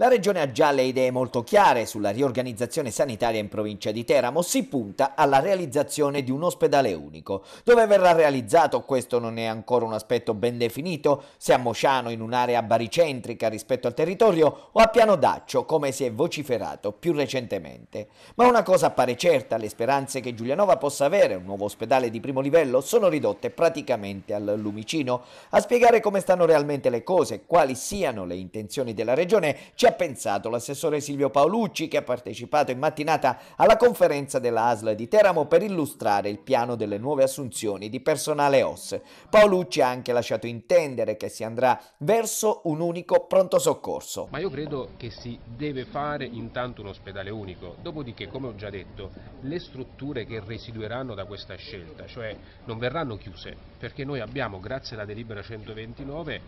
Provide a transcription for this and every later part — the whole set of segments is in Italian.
La Regione ha già le idee molto chiare sulla riorganizzazione sanitaria in provincia di Teramo, si punta alla realizzazione di un ospedale unico. Dove verrà realizzato questo non è ancora un aspetto ben definito, se a Mosciano in un'area baricentrica rispetto al territorio o a Piano Daccio come si è vociferato più recentemente. Ma una cosa appare certa, le speranze che Giulianova possa avere un nuovo ospedale di primo livello sono ridotte praticamente al lumicino. A spiegare come stanno realmente le cose, quali siano le intenzioni della Regione ci ha pensato l'assessore Silvio Paolucci che ha partecipato in mattinata alla conferenza della ASL di Teramo per illustrare il piano delle nuove assunzioni di personale OS. Paolucci ha anche lasciato intendere che si andrà verso un unico pronto soccorso. Ma io credo che si deve fare intanto un ospedale unico, dopodiché come ho già detto le strutture che residueranno da questa scelta, cioè non verranno chiuse perché noi abbiamo grazie alla delibera 129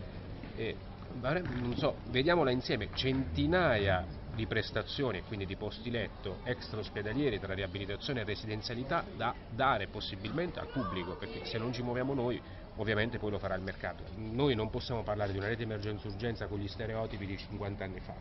eh, non so, vediamola insieme, centinaia di prestazioni e quindi di posti letto extra ospedalieri tra riabilitazione e residenzialità da dare possibilmente al pubblico, perché se non ci muoviamo noi ovviamente poi lo farà il mercato. Noi non possiamo parlare di una rete emergenza-urgenza con gli stereotipi di 50 anni fa.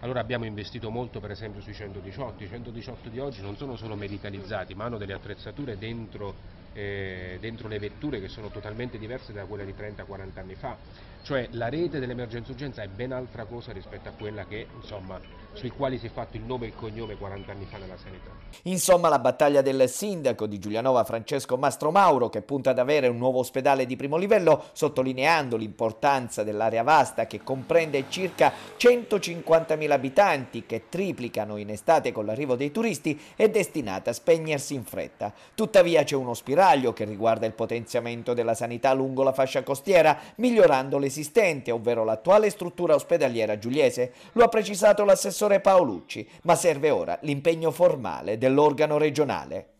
Allora abbiamo investito molto per esempio sui 118, i 118 di oggi non sono solo medicalizzati ma hanno delle attrezzature dentro eh, dentro le vetture che sono totalmente diverse da quella di 30-40 anni fa. Cioè la rete dell'emergenza urgenza è ben altra cosa rispetto a quella che, insomma, sui quali si è fatto il nome e il cognome 40 anni fa nella sanità. Insomma, la battaglia del sindaco di Giulianova Francesco Mastro Mauro, che punta ad avere un nuovo ospedale di primo livello, sottolineando l'importanza dell'area vasta che comprende circa 150.000 abitanti che triplicano in estate con l'arrivo dei turisti, è destinata a spegnersi in fretta. Tuttavia c'è uno spirale operaio che riguarda il potenziamento della sanità lungo la fascia costiera, migliorando l'esistente, ovvero l'attuale struttura ospedaliera giuliese. Lo ha precisato l'assessore Paolucci, ma serve ora l'impegno formale dell'organo regionale.